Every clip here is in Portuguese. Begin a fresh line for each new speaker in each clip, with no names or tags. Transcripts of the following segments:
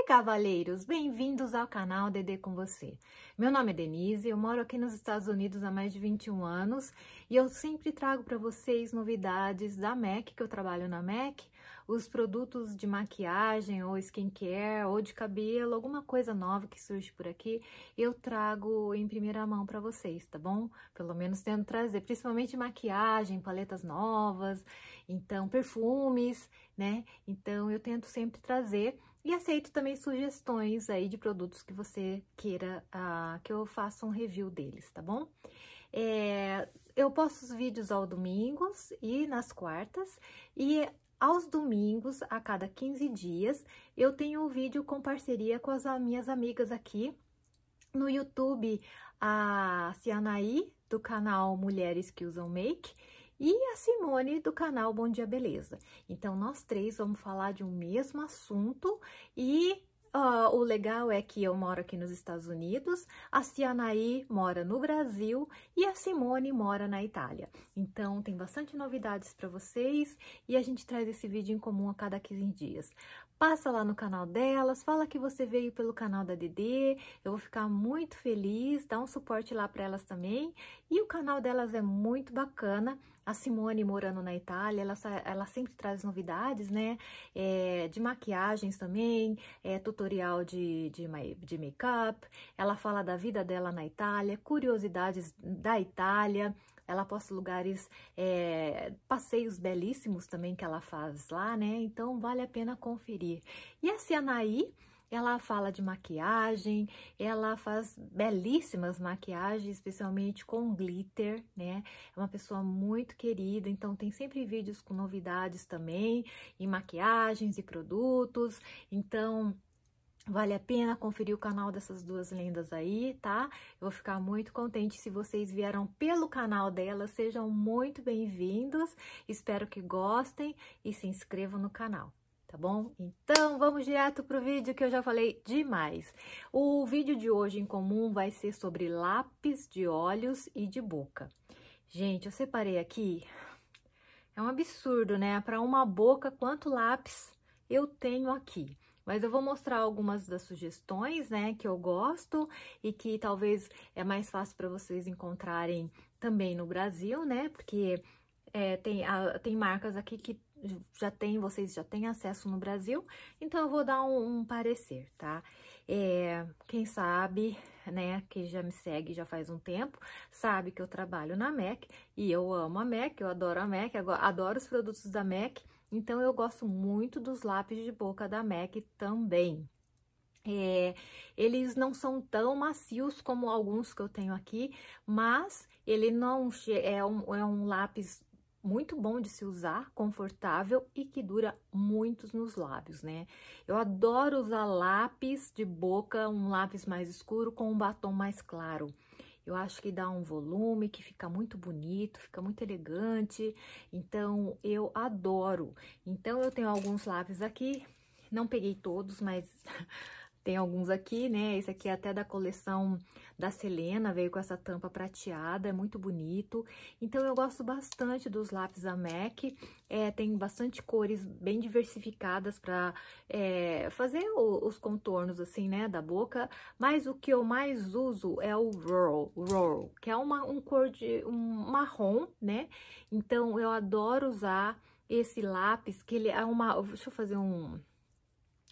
e cavaleiros, bem-vindos ao canal Dedê com você. Meu nome é Denise, eu moro aqui nos Estados Unidos há mais de 21 anos e eu sempre trago para vocês novidades da MAC, que eu trabalho na MAC, os produtos de maquiagem ou skincare ou de cabelo, alguma coisa nova que surge por aqui, eu trago em primeira mão para vocês, tá bom? Pelo menos tento trazer, principalmente maquiagem, paletas novas, então perfumes, né? Então eu tento sempre trazer e aceito também sugestões aí de produtos que você queira ah, que eu faça um review deles, tá bom? É, eu posto os vídeos aos domingos e nas quartas, e aos domingos, a cada 15 dias, eu tenho um vídeo com parceria com as minhas amigas aqui no YouTube, a Cianaí, do canal Mulheres que Usam Make, e a Simone do canal Bom Dia Beleza. Então, nós três vamos falar de um mesmo assunto e Uh, o legal é que eu moro aqui nos Estados Unidos, a Cianaí mora no Brasil e a Simone mora na Itália. Então, tem bastante novidades para vocês e a gente traz esse vídeo em comum a cada 15 dias. Passa lá no canal delas, fala que você veio pelo canal da DD, eu vou ficar muito feliz, dá um suporte lá para elas também. E o canal delas é muito bacana, a Simone, morando na Itália, ela, ela sempre traz novidades, né? É, de maquiagens também, é, tutorial de, de, de make-up. Ela fala da vida dela na Itália, curiosidades da Itália, ela posta lugares, é, passeios belíssimos também que ela faz lá, né? Então vale a pena conferir. E a Cianaí, ela fala de maquiagem, ela faz belíssimas maquiagens, especialmente com glitter, né? É uma pessoa muito querida, então tem sempre vídeos com novidades também, em maquiagens e produtos. Então, Vale a pena conferir o canal dessas duas lendas aí, tá? Eu vou ficar muito contente se vocês vieram pelo canal dela. Sejam muito bem-vindos. Espero que gostem e se inscrevam no canal tá bom? Então vamos direto pro vídeo que eu já falei demais. O vídeo de hoje em comum vai ser sobre lápis de olhos e de boca. Gente, eu separei aqui, é um absurdo, né? Para uma boca, quanto lápis eu tenho aqui. Mas eu vou mostrar algumas das sugestões, né, que eu gosto e que talvez é mais fácil para vocês encontrarem também no Brasil, né? Porque é, tem, a, tem marcas aqui que já tem, vocês já têm acesso no Brasil, então eu vou dar um, um parecer, tá? É, quem sabe, né, que já me segue já faz um tempo, sabe que eu trabalho na MAC e eu amo a MAC, eu adoro a MAC, adoro os produtos da MAC, então eu gosto muito dos lápis de boca da MAC também. É, eles não são tão macios como alguns que eu tenho aqui, mas ele não é um, é um lápis muito bom de se usar, confortável e que dura muitos nos lábios, né? Eu adoro usar lápis de boca, um lápis mais escuro com um batom mais claro. Eu acho que dá um volume que fica muito bonito, fica muito elegante. Então, eu adoro. Então, eu tenho alguns lápis aqui. Não peguei todos, mas Tem alguns aqui, né? Esse aqui é até da coleção da Selena, veio com essa tampa prateada, é muito bonito. Então, eu gosto bastante dos lápis da MAC. É, tem bastante cores bem diversificadas para é, fazer o, os contornos, assim, né, da boca. Mas o que eu mais uso é o Rural, Rural que é uma, um cor de um marrom, né? Então, eu adoro usar esse lápis, que ele é uma... Deixa eu fazer um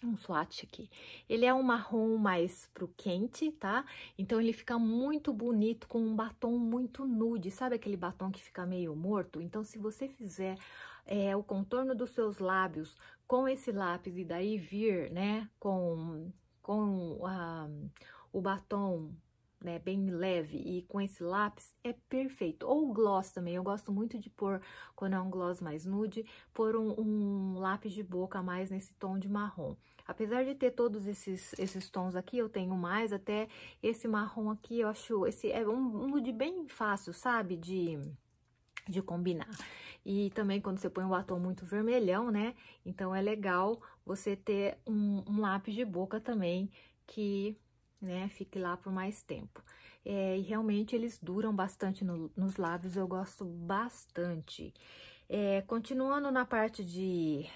um swatch aqui. Ele é um marrom mais pro quente, tá? Então, ele fica muito bonito com um batom muito nude. Sabe aquele batom que fica meio morto? Então, se você fizer é, o contorno dos seus lábios com esse lápis e daí vir, né, com, com a, ah, o batom né, bem leve e com esse lápis é perfeito. Ou gloss também, eu gosto muito de pôr, quando é um gloss mais nude, pôr um, um lápis de boca mais nesse tom de marrom. Apesar de ter todos esses, esses tons aqui, eu tenho mais, até esse marrom aqui, eu acho, esse é um, um nude bem fácil, sabe, de, de combinar. E também quando você põe um batom muito vermelhão, né, então é legal você ter um, um lápis de boca também, que né? Fique lá por mais tempo. É, e realmente eles duram bastante no, nos lábios, eu gosto bastante. É, continuando na parte de,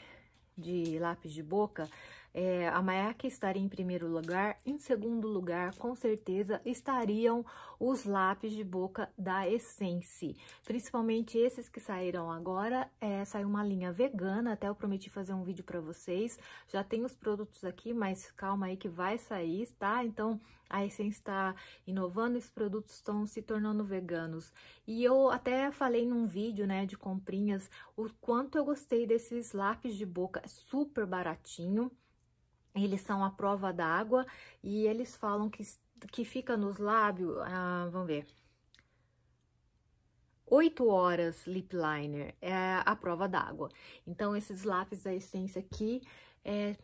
de lápis de boca, é, a Mayaca estaria em primeiro lugar. Em segundo lugar, com certeza, estariam os lápis de boca da Essence. Principalmente esses que saíram agora. É, saiu uma linha vegana, até eu prometi fazer um vídeo para vocês. Já tem os produtos aqui, mas calma aí que vai sair, tá? Então, a Essence está inovando, esses produtos estão se tornando veganos. E eu até falei num vídeo, né, de comprinhas, o quanto eu gostei desses lápis de boca, super baratinho. Eles são a prova d'água e eles falam que, que fica nos lábios, ah, vamos ver, 8 horas lip liner é a prova d'água. Então, esses lápis da Essência aqui é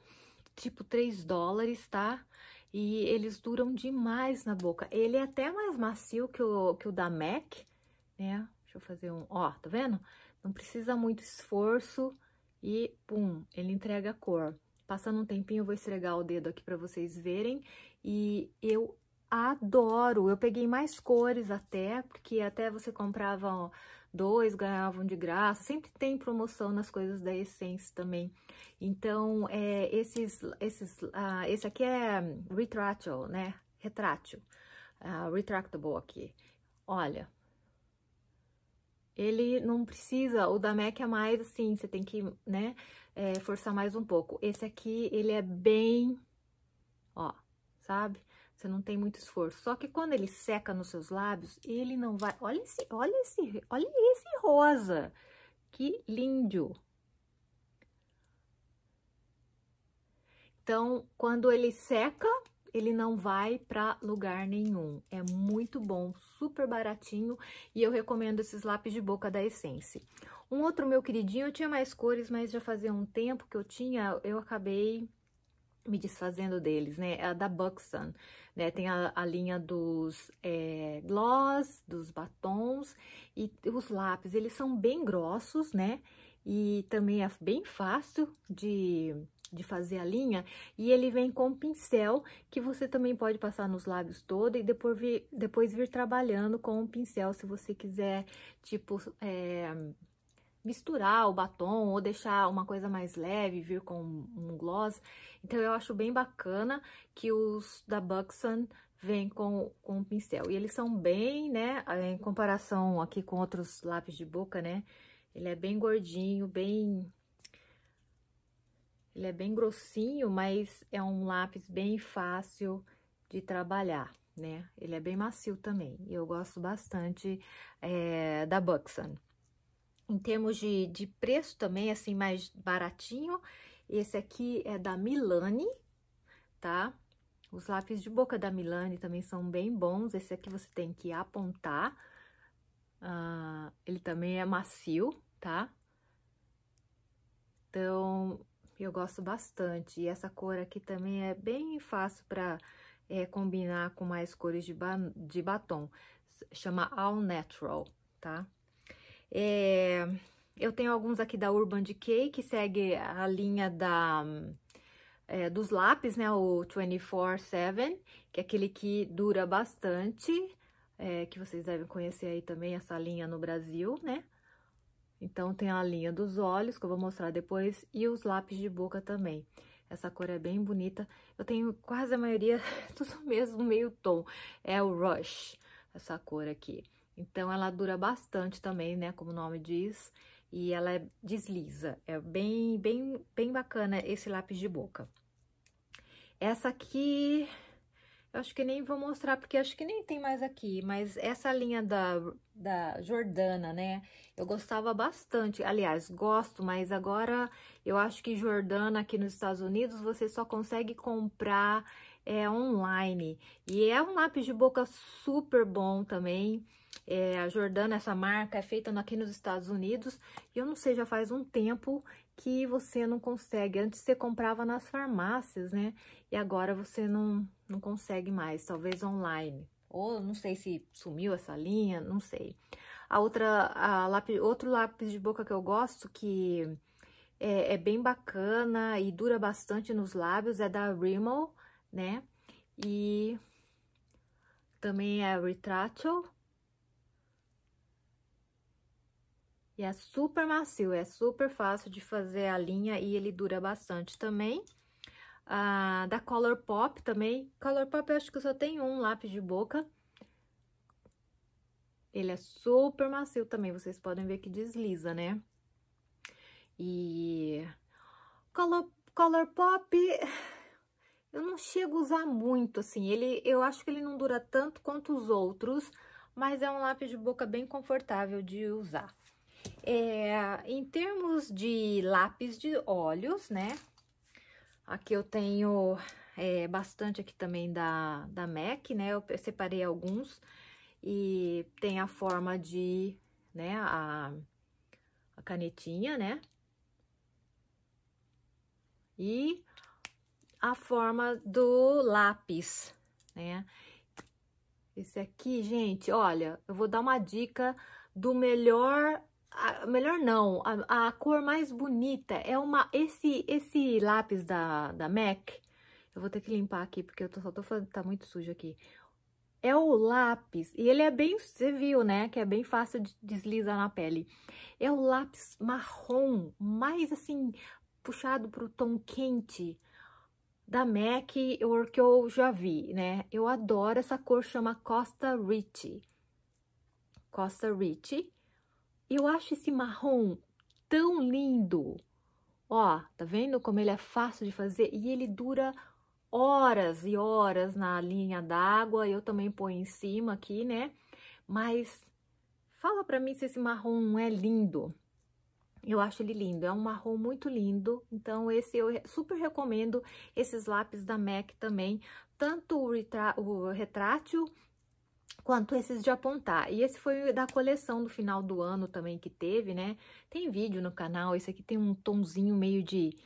tipo 3 dólares, tá? E eles duram demais na boca. Ele é até mais macio que o, que o da MAC, né? Deixa eu fazer um... Ó, tá vendo? Não precisa muito esforço e, pum, ele entrega a cor. Passando um tempinho, eu vou esfregar o dedo aqui para vocês verem. E eu adoro. Eu peguei mais cores até, porque até você comprava ó, dois, ganhavam de graça. Sempre tem promoção nas coisas da Essence também. Então, é, esses, esses, uh, esse aqui é retrátil, né? Retrátil, uh, ah, retractable aqui. Olha, ele não precisa, o da MAC é mais assim, você tem que, né? é, forçar mais um pouco. Esse aqui, ele é bem, ó, sabe? Você não tem muito esforço. Só que quando ele seca nos seus lábios, ele não vai... Olha esse, olha esse, olha esse rosa. Que lindo. Então, quando ele seca, ele não vai para lugar nenhum. É muito bom, super baratinho e eu recomendo esses lápis de boca da Essence. Um outro meu queridinho, eu tinha mais cores, mas já fazia um tempo que eu tinha, eu acabei me desfazendo deles, né? É a da Buxton, né? Tem a, a linha dos é, gloss, dos batons e os lápis. Eles são bem grossos, né? E também é bem fácil de de fazer a linha e ele vem com pincel que você também pode passar nos lábios todo e depois vir, depois vir trabalhando com o pincel se você quiser tipo é, misturar o batom ou deixar uma coisa mais leve vir com um gloss então eu acho bem bacana que os da Buxon vem com, com o pincel e eles são bem né é, em comparação aqui com outros lápis de boca né ele é bem gordinho bem ele é bem grossinho, mas é um lápis bem fácil de trabalhar, né? Ele é bem macio também, e eu gosto bastante é, da Buxan. Em termos de, de preço também, assim, mais baratinho, esse aqui é da Milani, tá? Os lápis de boca da Milani também são bem bons, esse aqui você tem que apontar, uh, ele também é macio, tá? Então, eu gosto bastante. E essa cor aqui também é bem fácil para é, combinar com mais cores de, ba de batom. Chama All Natural, tá? É, eu tenho alguns aqui da Urban Decay, que segue a linha da... É, dos lápis, né, o 24-7, que é aquele que dura bastante, é, que vocês devem conhecer aí também essa linha no Brasil, né? Então, tem a linha dos olhos, que eu vou mostrar depois, e os lápis de boca também. Essa cor é bem bonita. Eu tenho quase a maioria tudo mesmo meio tom. É o Rush, essa cor aqui. Então, ela dura bastante também, né? Como o nome diz. E ela é, desliza. É bem, bem, bem bacana esse lápis de boca. Essa aqui eu acho que nem vou mostrar, porque acho que nem tem mais aqui. Mas essa linha da, da Jordana, né? Eu gostava bastante. Aliás, gosto, mas agora eu acho que Jordana aqui nos Estados Unidos você só consegue comprar é, online. E é um lápis de boca super bom também. É, a Jordana, essa marca, é feita aqui nos Estados Unidos. E eu não sei, já faz um tempo que você não consegue. Antes você comprava nas farmácias, né? E agora você não, não consegue mais, talvez online. Ou não sei se sumiu essa linha, não sei. A outra, a lápis, outro lápis de boca que eu gosto, que é, é bem bacana e dura bastante nos lábios, é da Rimmel, né? E também é Retrato E é super macio, é super fácil de fazer a linha e ele dura bastante também. Ah, da Color Pop também. Color Pop eu acho que só tem um lápis de boca. Ele é super macio também, vocês podem ver que desliza, né? E Color, Color Pop eu não chego a usar muito, assim. Ele, eu acho que ele não dura tanto quanto os outros, mas é um lápis de boca bem confortável de usar. É, em termos de lápis de olhos, né? Aqui eu tenho é, bastante aqui também da, da MAC, né? Eu separei alguns e tem a forma de, né, a, a canetinha, né? E a forma do lápis, né? Esse aqui, gente, olha, eu vou dar uma dica do melhor a, melhor não, a, a, cor mais bonita é uma esse esse lápis da, da MAC. Eu vou ter que limpar aqui porque eu tô, só tô falando, tá muito sujo aqui. É o lápis, e ele é bem, você viu, né, que é bem fácil de deslizar na pele. É o lápis marrom, mais assim, puxado pro tom quente da MAC, o que eu já vi, né? Eu adoro essa cor, chama Costa Rich. Costa Rich. Eu acho esse marrom tão lindo. Ó, tá vendo como ele é fácil de fazer? E ele dura horas e horas na linha d'água. Eu também ponho em cima aqui, né? Mas fala pra mim se esse marrom é lindo. Eu acho ele lindo, é um marrom muito lindo, então esse eu super recomendo, esses lápis da MAC também, tanto o, o retrátil quanto esses de apontar. E esse foi da coleção do final do ano também que teve, né? Tem vídeo no canal, esse aqui tem um tonzinho meio de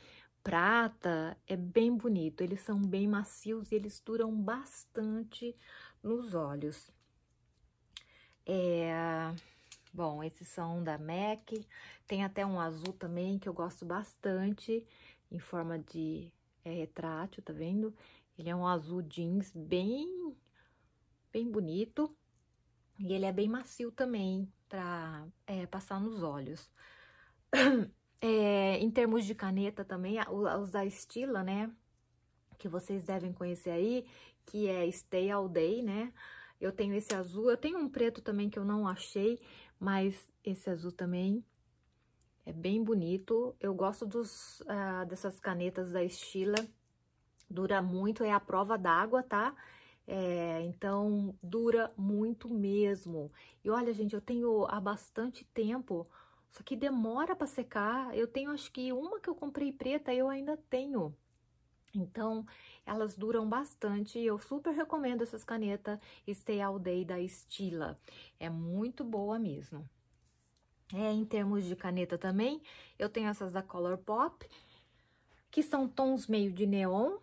prata, é bem bonito. Eles são bem macios e eles duram bastante nos olhos. É... Bom, esses são da MAC, tem até um azul também que eu gosto bastante, em forma de é, retrátil, tá vendo? Ele é um azul jeans bem bem bonito. E ele é bem macio também para é, passar nos olhos. É, em termos de caneta também, os da Estila né? Que vocês devem conhecer aí, que é Stay All Day, né? Eu tenho esse azul, eu tenho um preto também que eu não achei, mas esse azul também é bem bonito. Eu gosto dos, uh, dessas canetas da Estila dura muito, é a prova d'água, tá? Tá? É, então dura muito mesmo. E olha, gente, eu tenho há bastante tempo, só que demora para secar. Eu tenho acho que uma que eu comprei preta, eu ainda tenho. Então, elas duram bastante eu super recomendo essas canetas Stay All Day da Stila. É muito boa mesmo. É, em termos de caneta também, eu tenho essas da Color Pop, que são tons meio de neon,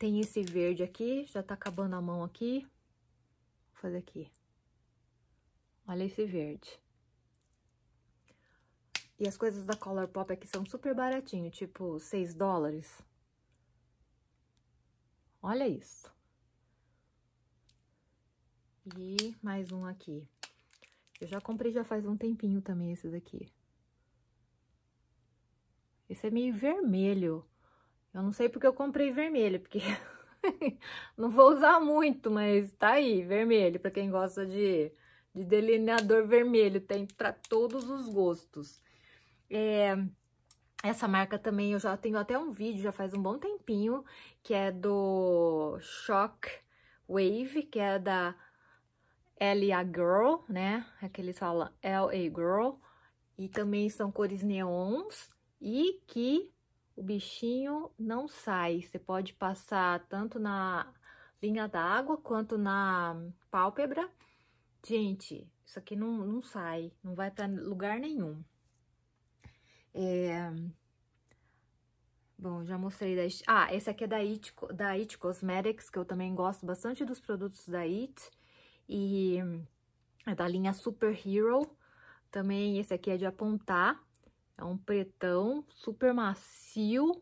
tem esse verde aqui, já tá acabando a mão aqui. Vou fazer aqui. Olha esse verde. E as coisas da Color Pop aqui são super baratinho, tipo 6 dólares. Olha isso. E mais um aqui. Eu já comprei já faz um tempinho também esse daqui. Esse é meio vermelho. Eu não sei porque eu comprei vermelho, porque não vou usar muito, mas tá aí, vermelho, para quem gosta de, de delineador vermelho, tem para todos os gostos. É, essa marca também, eu já tenho até um vídeo, já faz um bom tempinho, que é do Shock Wave, que é da LA Girl, né? Aqueles é falam LA Girl. E também são cores neons e que o bichinho não sai. Você pode passar tanto na linha d'água quanto na pálpebra. Gente, isso aqui não, não sai, não vai para lugar nenhum. É... Bom, já mostrei da... Ah, esse aqui é da It, da It Cosmetics, que eu também gosto bastante dos produtos da It. E é da linha Super Hero. Também esse aqui é de apontar. É um pretão super macio,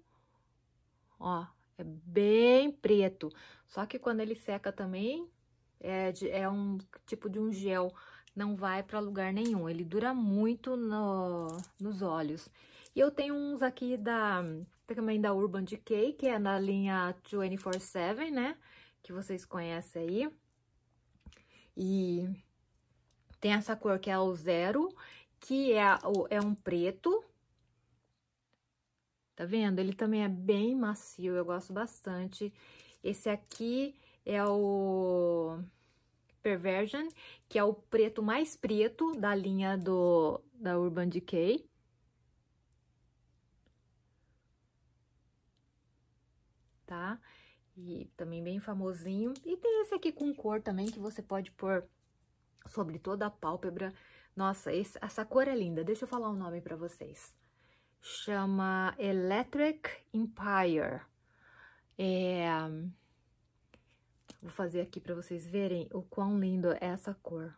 ó, é bem preto. Só que quando ele seca também, é, de, é um tipo de um gel, não vai para lugar nenhum. Ele dura muito no, nos olhos. E eu tenho uns aqui da também da Urban Decay, que é na linha 247, né? Que vocês conhecem aí. E tem essa cor que é o zero, que é, é um preto, Tá vendo? Ele também é bem macio, eu gosto bastante. Esse aqui é o Perversion, que é o preto mais preto da linha do da Urban Decay. Tá? E também bem famosinho. E tem esse aqui com cor também, que você pode pôr sobre toda a pálpebra. Nossa, esse, essa cor é linda. Deixa eu falar o um nome para vocês chama Electric Empire. É, vou fazer aqui para vocês verem o quão lindo é essa cor.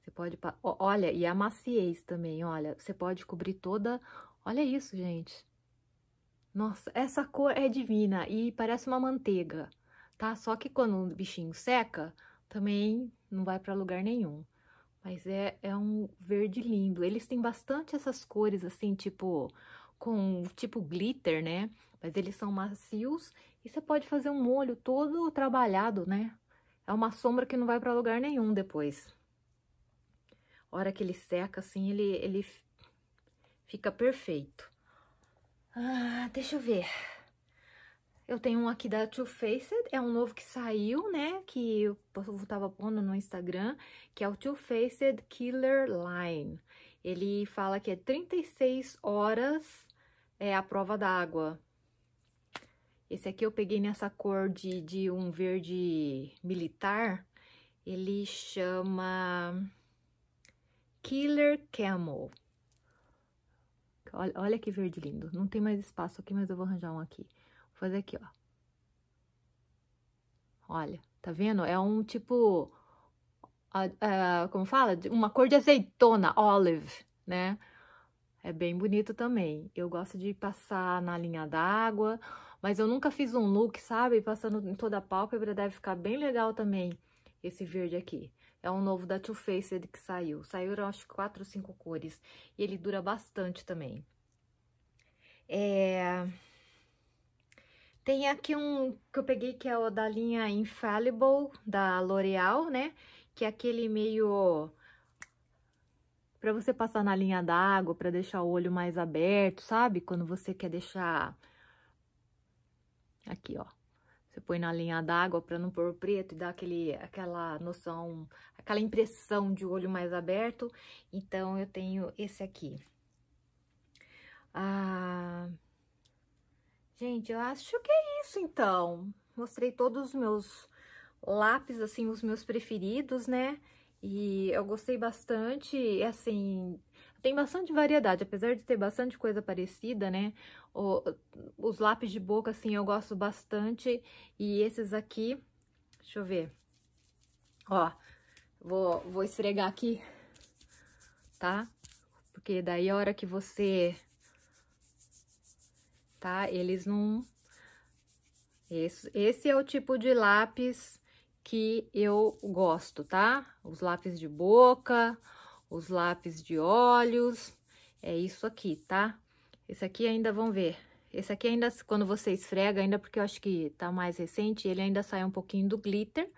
Você pode, olha, e a maciez também, olha, você pode cobrir toda, olha isso, gente. Nossa, essa cor é divina e parece uma manteiga, tá? Só que quando o bichinho seca, também não vai para lugar nenhum. Mas é, é um verde lindo. Eles têm bastante essas cores, assim, tipo... Com, tipo, glitter, né? Mas eles são macios. E você pode fazer um molho todo trabalhado, né? É uma sombra que não vai para lugar nenhum depois. A hora que ele seca, assim, ele, ele fica perfeito. Ah, deixa eu ver. Eu tenho um aqui da Too Faced, é um novo que saiu, né? Que eu tava pondo no Instagram, que é o Too Faced Killer Line. Ele fala que é 36 horas é a prova d'água. Esse aqui eu peguei nessa cor de, de um verde militar. Ele chama Killer Camel. Olha, olha que verde lindo. Não tem mais espaço aqui, mas eu vou arranjar um aqui. Vou fazer aqui, ó. Olha, tá vendo? É um tipo, uh, uh, como fala? Uma cor de azeitona, olive, né? É bem bonito também. Eu gosto de passar na linha d'água, mas eu nunca fiz um look, sabe? Passando em toda a pálpebra deve ficar bem legal também esse verde aqui. É um novo da Too Faced que saiu. Saiu eu acho, quatro ou cinco cores. E ele dura bastante também. É... Tem aqui um que eu peguei que é o da linha Infallible, da L'Oreal, né? Que é aquele meio... Pra você passar na linha d'água, pra deixar o olho mais aberto, sabe? Quando você quer deixar... Aqui, ó. Você põe na linha d'água pra não pôr preto e dar aquele, aquela noção... Aquela impressão de olho mais aberto. Então, eu tenho esse aqui. Gente, eu acho que é isso, então. Mostrei todos os meus lápis, assim, os meus preferidos, né? E eu gostei bastante, assim, tem bastante variedade, apesar de ter bastante coisa parecida, né? O, os lápis de boca, assim, eu gosto bastante. E esses aqui, deixa eu ver. Ó, vou, vou esfregar aqui, tá? Porque daí a hora que você tá? Eles não... Esse, esse é o tipo de lápis que eu gosto, tá? Os lápis de boca, os lápis de olhos, é isso aqui, tá? Esse aqui ainda vão ver. Esse aqui ainda, quando você esfrega, ainda porque eu acho que tá mais recente, ele ainda sai um pouquinho do glitter,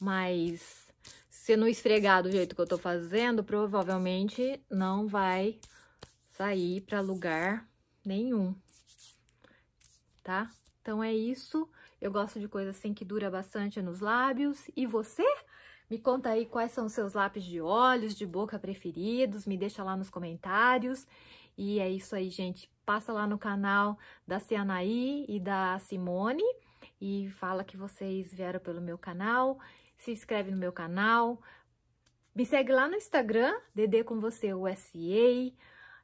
mas se não esfregar do jeito que eu tô fazendo, provavelmente não vai sair pra lugar nenhum tá? Então é isso. Eu gosto de coisa assim que dura bastante nos lábios. E você? Me conta aí quais são os seus lápis de olhos, de boca preferidos, me deixa lá nos comentários. E é isso aí, gente. Passa lá no canal da Cianaí e da Simone e fala que vocês vieram pelo meu canal. Se inscreve no meu canal. Me segue lá no Instagram, DD com você, USA.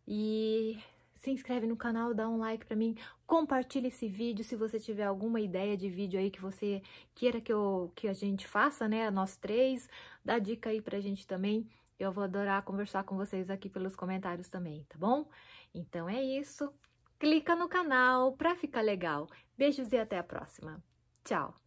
E se inscreve no canal, dá um like pra mim, compartilha esse vídeo se você tiver alguma ideia de vídeo aí que você queira que, eu, que a gente faça, né, nós três, dá dica aí pra gente também, eu vou adorar conversar com vocês aqui pelos comentários também, tá bom? Então é isso, clica no canal pra ficar legal, beijos e até a próxima, tchau!